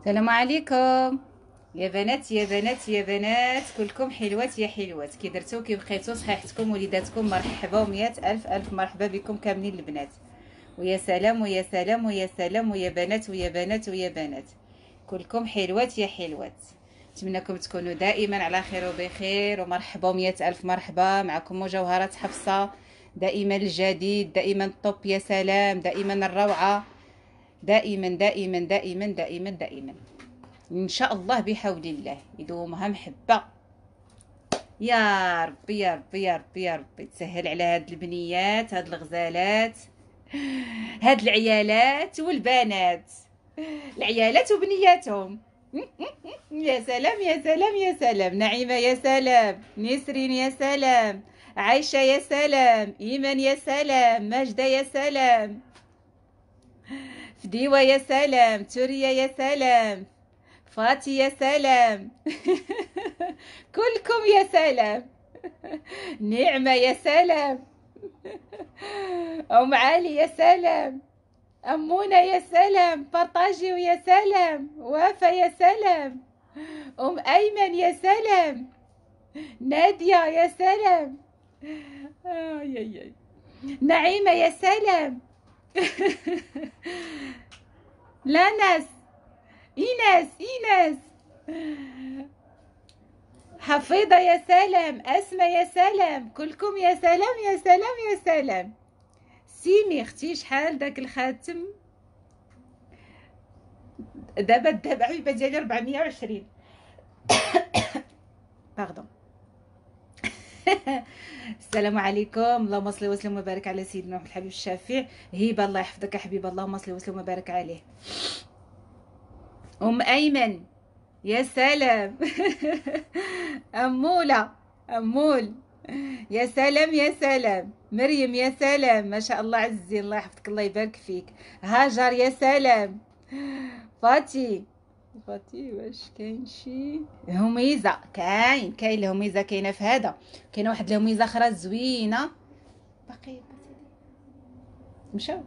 السلام عليكم يا بنات يا بنات يا بنات كلكم حلوات يا حلوات كي درتو كي بقيتو صحيحتكم وليداتكم مرحبا ومئة الف الف مرحبا بكم كاملين البنات ويا سلام ويا سلام ويا سلام ويا بنات ويا بنات ويا بنات كلكم حلوات يا حلوات نتمنىكم تكونوا دائما على خير وبخير ومرحبا و الف مرحبا معكم مجوهرات حفصه دائما الجديد دائما الطب يا سلام دائما الروعه دائما دائما دائما دائما دائما ان شاء الله بحول الله يدومها محبه يا ربي يا ربي يا ربي يا ربي تسهل على هاد البنيات هاد الغزالات هاد العيالات والبنات العيالات وبنياتهم يا سلام يا سلام يا سلام نعيمه يا سلام نسرين يا سلام عايشه يا سلام ايمان يا سلام ماجده يا سلام فديوة يا سلام توريا يا سلام فاتي يا سلام كلكم يا سلام نعمة يا سلام أم علي يا سلام أمونة يا سلام برطاجي يا سلام وافا يا سلام أم أيمن يا سلام نادية يا سلام آه يا يا. نعيمة يا سلام لا ناس ايناس ايناس حفيظه يا سلام اسماء يا سلام كلكم يا سلام يا سلام يا سلام سيمي اختي شحال داك الخاتم دابا دابا عيبه ديالي 420 باردون السلام عليكم اللهم صل وسلم وبارك على سيدنا محمد الحبيب الشافعي هبه الله يحفظك يا حبيبه اللهم صل وسلم وبارك عليه ام ايمن يا سلام اموله امول يا سلام يا سلام مريم يا سلام ما شاء الله عزيزي الله يحفظك الله يبارك فيك هاجر يا سلام فاتي فاتي واش كاين شي هميزه كاين كاين الهميزه كاينه في هذا كاينه واحد الهميزه اخرى زوينه باقي مشاو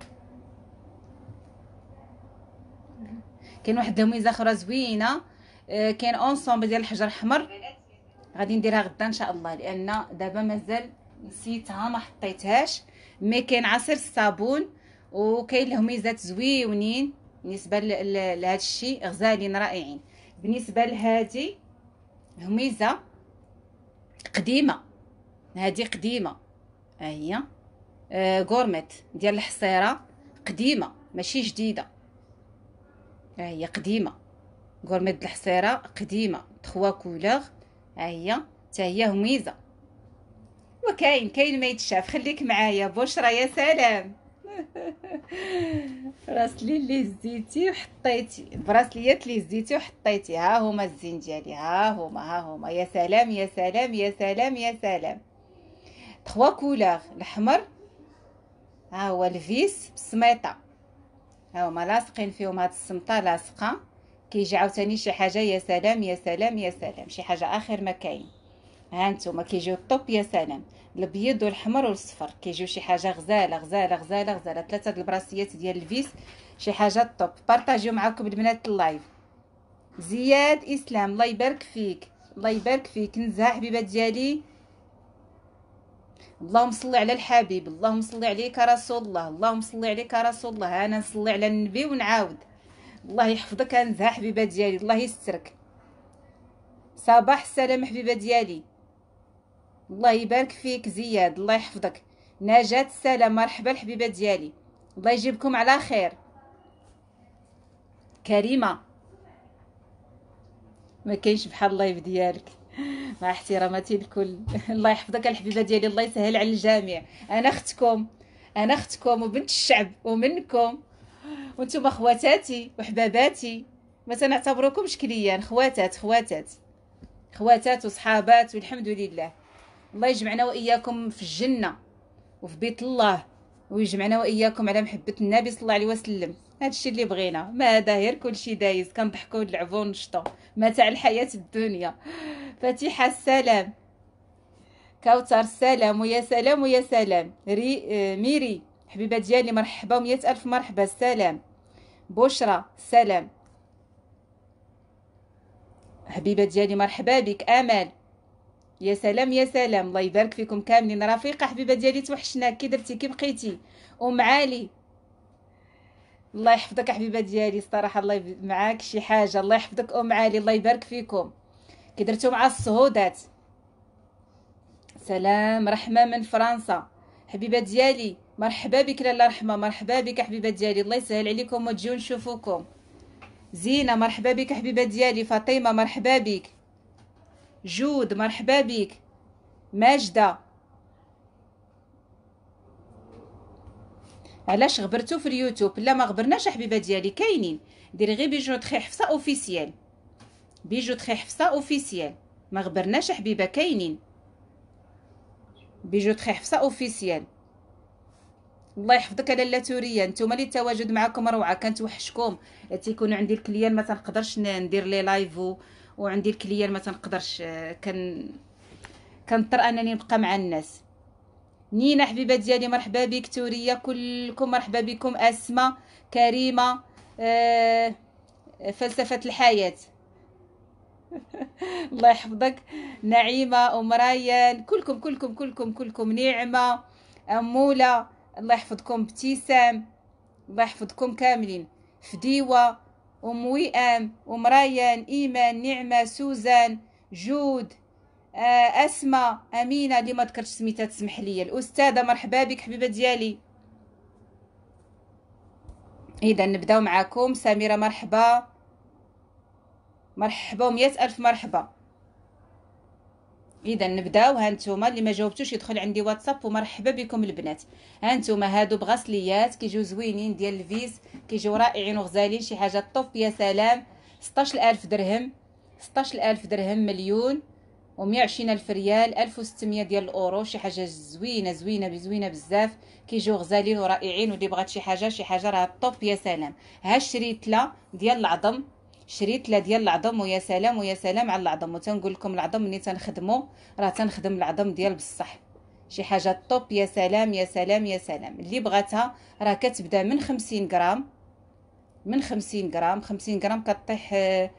كاين واحد الهميزه اخرى زوينه آه، كاين اونسومبل ديال الحجر الاحمر غادي نديرها غدا ان شاء الله لان دابا مازال نسيتها ما حطيتهاش مي كاين عصير الصابون وكاين الهميزات زويونين بالنسبه لهذا الشيء غزالين رائعين بالنسبه لهذه هميزه قديمه هذه قديمه ها هي آه، غورميت ديال الحصيره قديمه ماشي جديده ها هي قديمه غورميت د الحصيره قديمه تخوا كولور ها هي حتى هي هميزه وكاين كاين ما يتشاف خليك معايا بشرى يا سلام براسلي اللي هزيتي وحطيتي البراسليات اللي هزيتي وحطيتي ها هما الزين ديالي ها هما ها هما يا سلام يا سلام يا سلام يا سلام تخوا كولور الاحمر ها هو الفيس بالسميطه ها هما لاصقين فيهم هاد السمطه لاصقه كيجي عاوتاني شي حاجه يا سلام يا سلام يا سلام شي حاجه اخر ما كاين ها نتوما كيجيو الطوب يا سلام الابيض والحمر والصفر كيجيو شي حاجه غزاله غزاله غزاله غزاله ثلاثه د البراسيات ديال الفيس شي حاجه طوب بارطاجيو معاكم البنات اللايف زياد اسلام الله يبارك فيك الله يبارك فيك نزهه حبيبه ديالي اللهم صل على الحبيب اللهم صل عليك رسول الله اللهم صل عليك رسول الله انا نصلي على النبي ونعاود الله يحفظك انزها حبيبه ديالي الله يسترك صباح السلام حبيبه ديالي الله يبارك فيك زياد الله يحفظك نجاة السلام مرحبا الحبيبه ديالي الله يجيبكم على خير كريمه ما كاينش بحال اللايف ديالك مع احتراماتي الكل الله يحفظك الحبيبه ديالي الله يسهل على الجميع انا اختكم انا اختكم وبنت الشعب ومنكم وانتم خواتاتي وحباباتي ما تنعتبروكمش كليان خواتات خواتات خواتات وصحابات والحمد لله الله يجمعنا واياكم في الجنه وفي بيت الله ويجمعنا واياكم على محبه النبي صلى الله عليه وسلم هذا الشيء اللي بغينا ما داير كلشي دايز كنضحكوا ونلعبوا ونشطوا متاع الحياه الدنيا فاتحه السلام كوثر السلام ويا سلام ويا سلام ري آه، ميري حبيبه ديالي مرحبا ومية الف مرحبا السلام بشرى سلام حبيبه ديالي مرحبا بك امال يا سلام يا سلام الله يبارك فيكم كاملين رفيقه حبيبه ديالي توحشنا كي درتي كي بقيتي ام علي الله يحفظك حبيبه ديالي الصراحه الله يب... معاك شي حاجه الله يحفظك ام علي الله يبارك فيكم كي درتو مع الصهودات سلام رحمه من فرنسا حبيبه ديالي مرحبا بك لاله رحمه مرحبا بك حبيبه ديالي الله يسهل عليكم وتجيو نشوفوكم زينه مرحبا بك حبيبه ديالي فاطمه مرحبا بك جود مرحبا بك ماجدة علاش غبرتو في اليوتيوب لا ما غبرناش حبيبه ديالي كاينين ديري غير بيجو تخي حفصه اوفيسيال بيجو تخي حفصه اوفيسيال ما غبرناش حبيبه كاينين بيجو تخي حفصه اوفيسيال الله يحفظك على لا توريا نتوما اللي التواجد معكم روعه كنتوحشكم تيكون عندي الكليان ما تنقدرش ندير لي لايف وعندي الكليان ما تنقدرش آه، كان كنضطر انني نبقى مع الناس نينا حبيبات ديالي مرحبا بك توريا كلكم مرحبا بكم اسماء كريمه آه فلسفه الحياه الله يحفظك نعيمه ام ريان كلكم كلكم كلكم كلكم نعمه اموله الله يحفظكم ابتسام الله يحفظكم كاملين فديوه أم وئام أم ريان إيمان نعمة سوزان جود آه، أسماء أمينة اللي ما ذكرتش سميتها تسمح لي الأستاذة مرحبا بك حبيبة ديالي إذا نبداو معاكم سميرة مرحبا مرحبا ومية ألف مرحبا اذا نبداو هانتوما اللي ما جاوبتوش يدخل عندي واتساب ومرحبا بكم البنات هانتوما هادو بغسليات كيجيو زوينين ديال الفيز كيجيو رائعين وغزالين شي حاجه طوب يا سلام 16000 درهم 16000 درهم مليون و120 الف ريال 1600 ديال الاورو شي حاجه زوينه زوينه بزوينه بزاف كيجيو غزالين ورائعين ولي بغات شي حاجه شي حاجه راه طوب يا سلام ها الشريتله ديال العظم شريت لا ديال العظم ويا سلام ويا سلام على العظم وتنقول لكم العظم ملي تنخدمو راه تنخدم العظم ديال بصح شي حاجه طوب يا سلام يا سلام يا سلام اللي بغاتها راه كتبدا من 50 غرام من 50 غرام 50 غرام كطيح آه،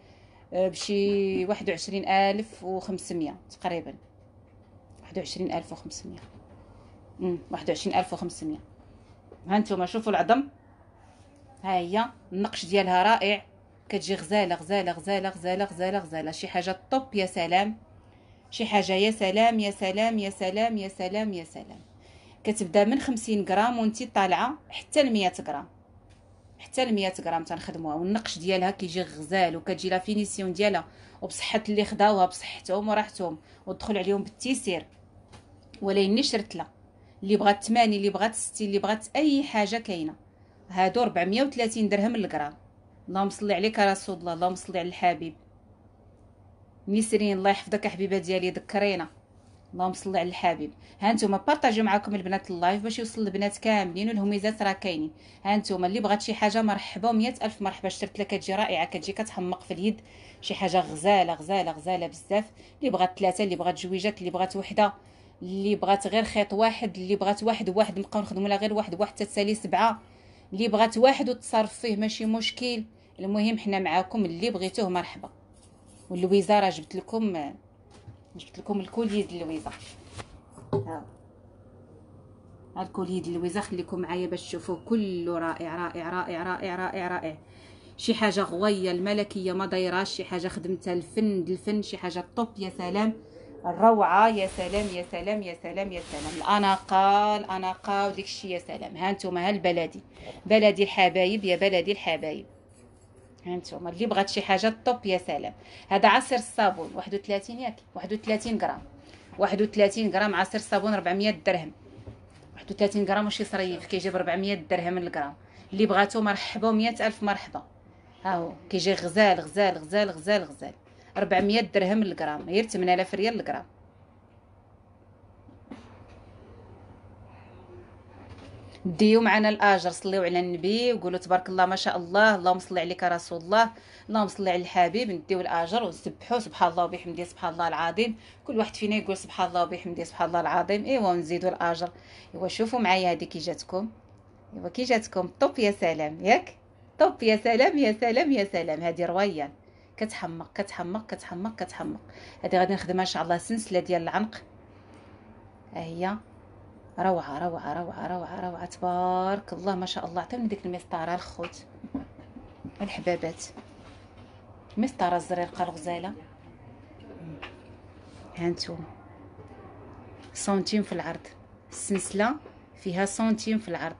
آه، بشي 21500 تقريبا 21500 وعشرين 21500 ها هانتوما شوفوا العظم ها هي النقش ديالها رائع كتجي غزاله غزاله غزاله غزاله غزاله غزاله شي حاجه طوب يا سلام شي حاجه يا سلام يا سلام يا سلام يا سلام يا سلام كتبدا من 50 غرام ونتي طالعه حتى ل 100 غرام حتى ل 100 غرام تنخدموها والنقش ديالها كيجي غزال وكتجي لا فينيسيون ديالها وبصحه اللي خداوها بصحتهم وراحتهم ودخل عليهم بالتيسير ولا شرتله اللي بغات 80 اللي بغات 60 اللي بغات اي حاجه كاينه هادو 430 درهم للغرام اللهم صل عليك يا رسول الله اللهم صل على الحبيب نسرين الله يحفظك حبيبه ديالي ذكرينا اللهم صل على الحبيب ها انتم بارطاجيو معكم البنات اللايف باش يوصل البنات كاملين والهميزات راه كاينين ها انتم اللي بغات شي حاجه مرحبا مية الف مرحبا شرت لك كتجي رائعه كتجي كتحمق في اليد شي حاجه غزاله غزاله غزاله بزاف اللي بغات ثلاثه اللي بغات جويجات اللي بغات وحده اللي بغات غير خيط واحد اللي بغات واحد واحد نبقاو نخدموا لها غير واحد واحد حتى تسالي سبعه اللي بغات واحد وتصرف فيه ماشي مشكل المهم حنا معاكم اللي بغيتوه مرحبا واللويزه راه جبت لكم جبت لكم الكولي ديال اللويزه ها الكولي ديال اللويزه خليكم معايا باش تشوفوا كله رائع رائع رائع رائع رائع رائع شي حاجه غويه الملكيه ما دايراش شي حاجه خدمتها الفن الفن شي حاجه طوب يا سلام الروعه يا سلام يا سلام يا سلام يا سلام الاناقه الاناقه وديك الشيء يا سلام ها نتوما ها البلدي بلدي الحبايب يا بلدي الحبايب هانتوما اللي بغات شي حاجه طوب يا سلام هذا عصير الصابون 31 ياك 31 غرام 31 غرام عصير صابون 400 درهم 31 غرام وشي صريف كيجيب 400 درهم الغرام اللي بغاتو مرحبا 100 الف مرحبا ها هو كيجي غزال غزال غزال غزال غزال 400 درهم الغرام غير 8000 ريال الغرام ديو معنا الاجر صليو على النبي وقولوا تبارك الله ما شاء الله اللهم صل عليك رسول الله اللهم صل على الحبيب نديو الاجر ونسبحوا سبحان الله وبحمده سبحان الله العظيم كل واحد فينا يقول سبحان الله وبحمده سبحان الله العظيم ايوا ونزيدوا الاجر ايوا شوفوا معايا هذه كي جاتكم ايوا كي جاتكم طوب يا سلام ياك طوب يا سلام يا سلام يا سلام هذه روايه كتحمق كتحمق كتحمق كتحمق هذه غادي نخدمها ان شاء الله سلسله ديال العنق ها هي روعه روعه روعه روعه روعه تبارك الله ما شاء الله عطيوني ديك المسطره الخوت الحبابات المسطره الزريقه الغزاله هانتوما سنتيم في العرض السنسلة فيها سنتيم في العرض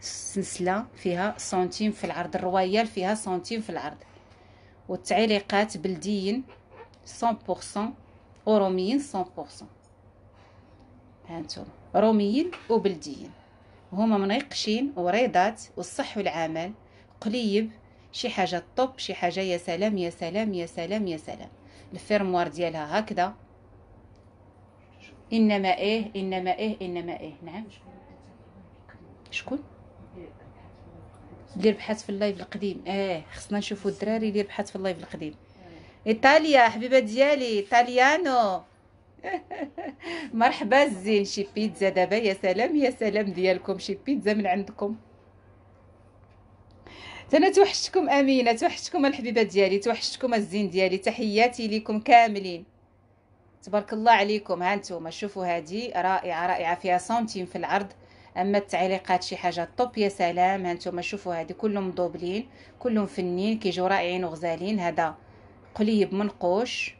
السنسلة فيها سنتيم في العرض الرويال فيها سنتيم في العرض والتعليقات بلديين 100% اوروميين 100% هانتم روميين وبلديين وهما منيقشين وريضات والصح والعمل قليب شي حاجة طب شي حاجة يا سلام يا سلام يا سلام يا سلام الفيرموار ديالها هكذا إنما إيه إنما إيه إنما إيه نعم شكون دير بحث في اللايف القديم اه خصنا نشوفوا الدراري اللي بحث في اللايف القديم ايطاليا حبيبه ديالي ايطاليانو مرحبا الزين شي بيتزا دابا يا سلام يا سلام ديالكم شي بيتزا من عندكم انا توحشتكم امينه توحشتكم الحبيبه ديالي توحشتكم الزين ديالي تحياتي ليكم كاملين تبارك الله عليكم ها نتوما شوفوا هذه رائعه رائعه فيها سنتيم في العرض اما التعليقات شي حاجه طوب يا سلام ها نتوما شوفوا هذه كلهم مضوبلين كلهم فنين كيجوا رائعين وغزالين هذا قليب منقوش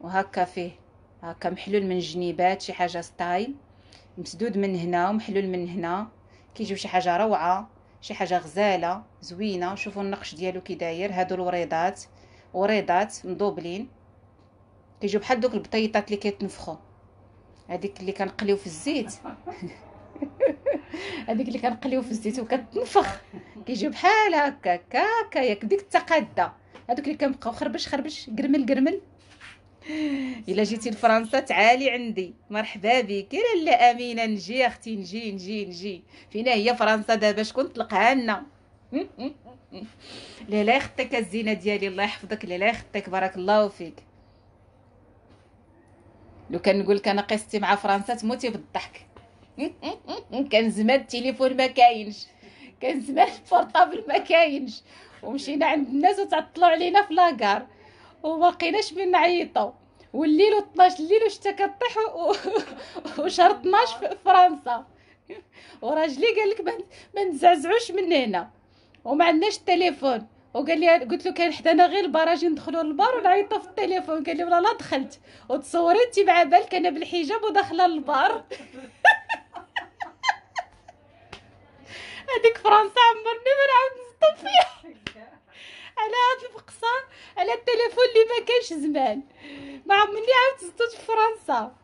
وهكا فيه هكا آه، محلول من الجنيبات شي حاجه ستايل مسدود من هنا ومحلول من هنا كيجيو شي حاجه روعه شي حاجه غزاله زوينه شوفوا النقش ديالو كي داير هادو الوريضات وريضات مدوبلين كيجيو بحال دوك البطيطات اللي كيتنفخوا هذيك اللي كنقليو في الزيت هذيك اللي كنقليو في الزيت وكتنفخ كيجيو بحال هكا هكا ياك ديك التقاده هذوك اللي كنبقاو خربش خربش قرمل قرمل الا جيتي لفرنسا تعالي عندي مرحبا بك يا لا امينه نجي اختي نجي نجي نجي فينا هي فرنسا دابا شكون تلقاها لنا لا لا اختك الزينه ديالي الله يحفظك لا لا اختك بارك الله فيك لو كان نقول لك انا قصتي مع فرنسا تموتي بالضحك كان زمان التليفون ما كاينش كان زمان البورطابل ما كاينش ومشينا عند الناس وتعطلوا علينا في لاكار وما لقيناش فين نعيطوا والليل 12 الليل وشتا كطيح وشهر 12 في فرنسا وراجلي قال لك ما نزعزعوش من هنا وما عندناش التليفون وقال لي قلت له كان حدانا غير البراجي ندخلوا للبار ونعيطوا في التليفون قال لي والله لا دخلت وتصوري انت مع بالك انا بالحجاب وداخله للبار هذيك فرنسا عمرني ما نعاود نصطف فيها على هاد الفقصه على التليفون اللي ما كانش زمان ما عمرني عاود زدت في فرنسا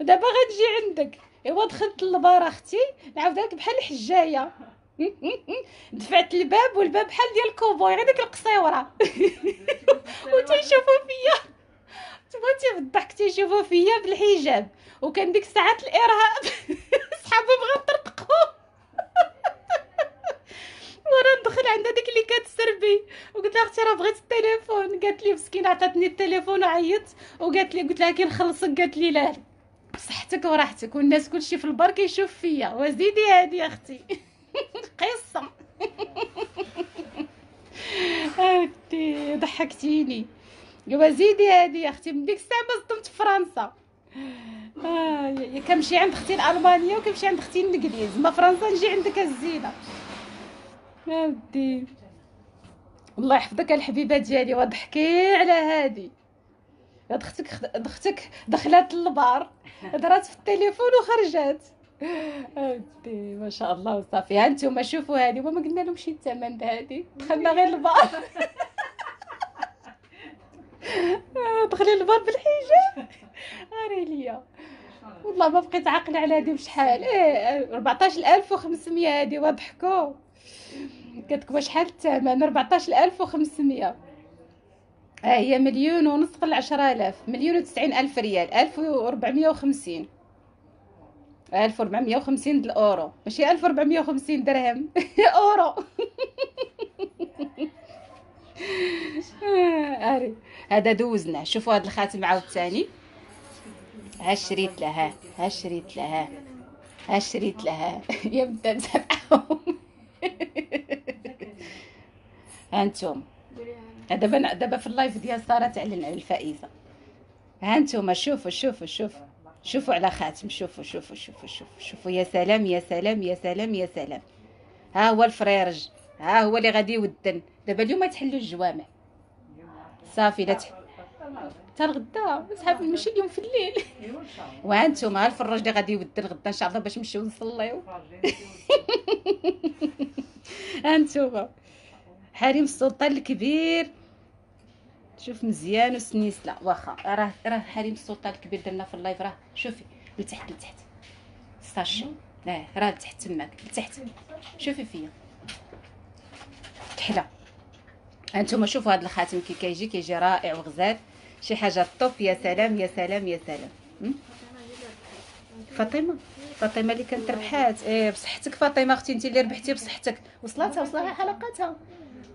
دابا غتجي عندك ايوا دخلت للبار اختي نعاود لك بحال الحجايه دفعت الباب والباب بحال ديال الكوبوي غير ديك القصيوره وتيشوفوا فيا تبغيتي بالضحك تيشوفوا فيا بالحجاب وكان ديك ساعات الارهاب صحابي بغا مورا ندخل عند هذيك اللي كانت سربي وقلت لها اختي راه بغيت التليفون قالت لي مسكينه عطاتني التليفون وعيطت وقالت لي قلت لها كي نخلصك قالت لي لا بصحتك وراحتك والناس كلشي في البار كيشوف فيا وزيدي هادي يا اختي قصه اختي ضحكتيني ايوا زيدي هادي يا اختي من ديك الساعه ما صدمت فرنسا آه كنمشي عند اختي الالمانيه وكنمشي عند اختي الانجليز ما فرنسا نجي عندك الزينه يا الله يحفظك الحبيبه ديالي وضحكي على هادي دختك دختك دخلات دخلت للبار هضرات في التليفون وخرجات اودي ما شاء الله وصافي ها نتوما شوفوا هادي وما قلنا شي الثمن هادي دخلنا غير البار دخلي البار بالحجاب اري ليا والله ما بقيت عاقله على هادي بشحال ايه 14500 هادي وضحكوا كتكوى شحال الثمن 14500 ها هي مليون ونص قل 10000 مليون و 90000 ريال 1450 1450 الاورو ماشي 1450 درهم اورو اري هذا دوزنا شوفوا هذا الخاتم عاوتاني ها شريت لها ها شريت لها ها شريت لها يا بنت هانتوما دابا دابا في اللايف ديال ساره تعلن على الفائزه هانتوما شوفوا شوفوا شوفوا شوفوا على خاتم شوفوا شوفوا شوفوا شوفوا شوفوا يا سلام يا سلام يا سلام يا سلام ها هو الفريرج ها هو اللي غادي يودن دابا اليوم تحلوا الجوامع صافي لا تحل حتى الغدا صحاب نمشي اليوم في الليل انتم ها الفراج اللي غادي يودن غدا ان شاء الله باش نمشيو نصليو ها انتوما حريم السلطان الكبير شوف مزيان والسنيسله واخا راه راه حريم السلطان الكبير درنا في اللايف راه شوفي لتحت لتحت ساشي اه راه لتحت تماك لتحت شوفي فيا كحله هانتوما شوفوا هذا الخاتم كي كيجي كيجي رائع وغزال شي حاجه طوف يا سلام يا سلام يا سلام فاطمه فاطمه اللي كانت ربحات ايه بصحتك فاطمه اختي انت اللي ربحتي بصحتك وصلاتها وصلها حلقاتها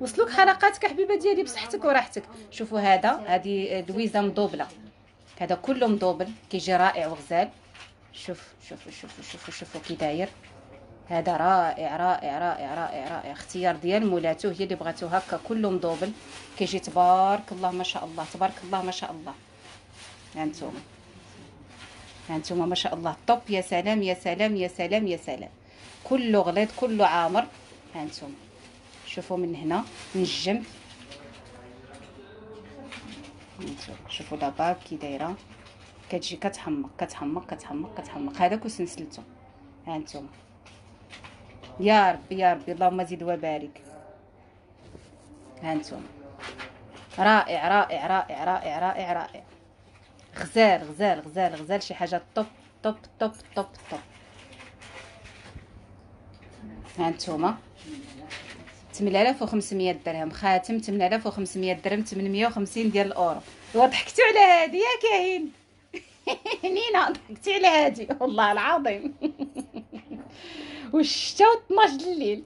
وصلوك حلقاتك حبيبه ديالي بصحتك وراحتك شوفوا هذا هذه دويزه مضوبله هذا كله مضوبل كيجي رائع وغزال شوف شوف شوف شوف شوف كي داير هذا رائع رائع رائع رائع رائع اختيار ديال مولاتو هي اللي بغاتو هكا كله مضوبل كيجي تبارك الله ما شاء الله تبارك الله ما شاء الله هانتوما هانتوما ما شاء الله طوب يا سلام يا سلام يا سلام يا سلام كله غليظ كله عامر هانتوما شوفوا من هنا من الجنب شوفوا دابا كي دايره كتجي كتحمق كتحمق كتحمق كتحمق هذاك وسنسلته ها انتم يا ربي يا ربي اللهم زيد وبارك ها انتم رائع رائع رائع رائع رائع رائع غزال غزال غزال غزال شي حاجه طوب طوب طوب طوب طوب ها انتم 8500 درهم خاتم 8500 درهم 850 ديال الاورو ايوا ضحكتوا على هذه يا كاين نينا ضحكتي على هذه والله العظيم والشتا و 12 الليل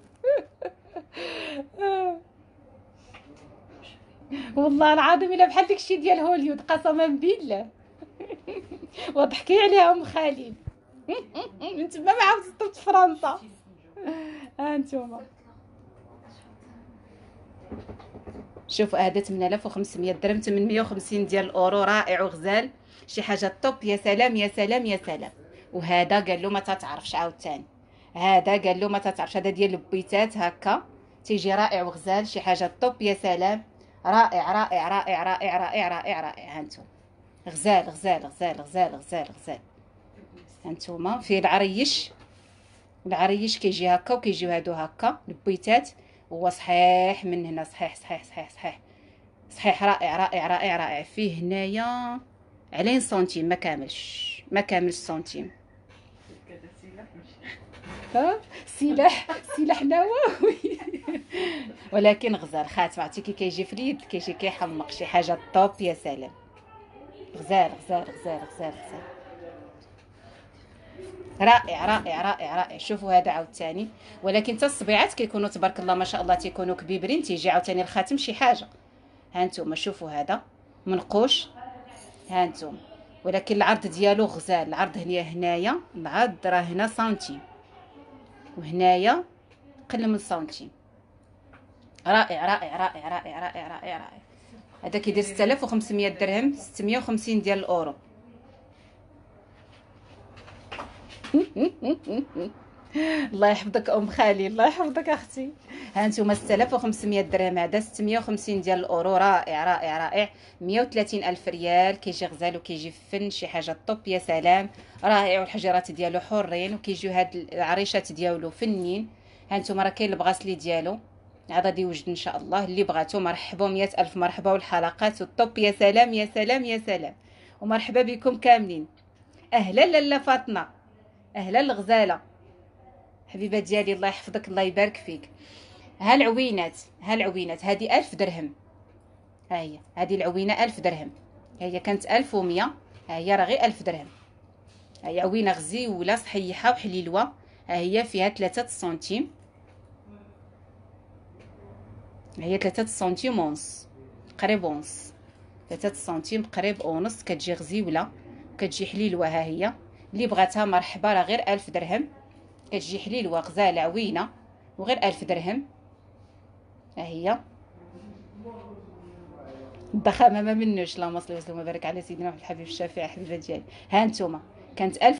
والله العظيم الا بحال داكشي ديال هوليود قسما بالله وضحكي عليهم خالد من تما ما عاودت في فرنسا انتوما آه، شوفوا هذا 8500 درهم 850 ديال الاورو رائع وغزال شي حاجه طوب يا سلام يا سلام يا سلام وهذا قال له ما تتعرفش عاوتاني هذا قال له ما تتعرفش هذا ديال البيتات هكا تيجي رائع وغزال شي حاجه طوب يا سلام رائع رائع رائع رائع رائع رائع رائع هانتوما غزال غزال غزال غزال غزال غزال هانتوما فيه العريش العريش كيجي هكا وكيجيو هادو هكا البيتات هو صحيح من هنا صحيح صحيح صحيح صحيح صحيح رائع رائع رائع رائع فيه هنايا علين سنتيم ما كاملش ما كاملش سنتيم سلاح سلاح نووي ولكن غزال خاتم عرفتي كيجي في اليد كيجي كيحمق شي حاجه طوب يا سلام غزال غزال غزال غزال غزال رائع رائع رائع رائع شوفوا هذا عاوتاني ولكن حتى الصبيعات كيكونوا تبارك الله ما شاء الله تيكونوا كبيبرين تيجي عاوتاني الخاتم شي حاجه ها انتم شوفوا هذا منقوش ها انتم ولكن العرض ديالو غزال العرض هنا هنايا العرض راه هنا سنتيم وهنايا قل من سنتيم رائع رائع رائع رائع رائع رائع هذا كيدير 6500 درهم 650 ديال الاورو الله يحفظك ام خالي الله يحفظك اختي ها انتم 6500 درهم هذا 650 ديال الاورو رائع رائع رائع 130 الف ريال كيجي غزال وكيجي فن شي حاجه طوب يا سلام رائع والحجرات ديالو حرين وكيجيو هاد العريشات ديالو فنين ها انتم راه كاين البغاسلي ديالو عاد غادي يوجد ان شاء الله اللي بغاتو مرحبا مية الف مرحبا والحلقات والطوب يا سلام يا سلام يا سلام ومرحبا بكم كاملين اهلا لاله فاطمه أهلا الغزالة حبيبة ديالي الله يحفظك الله يبارك فيك ها العوينات ها العوينات هذه ألف درهم ها هي هذه العوينة ألف درهم ها هي كانت ألف ومية ها هي راه غير ألف درهم ها هي عوينة غزيولة صحيحة وحليلوة ها هي فيها ثلاثة سنتيم ها هي 3 سنتيم ونص قريب ونص ثلاثة سنتيم قريب ونص كتجي غزيولة كتجي حليلوة ها هي اللي بغاتها مرحبا راه غير ألف درهم كتجي حليلوه غزاله عوينه وغير ألف درهم ها هي الضخامه ما منوش اللهم صل وسلم وبارك على سيدنا محمد الحبيب الشافعي حبيبه ديالي ها نتوما كانت ألف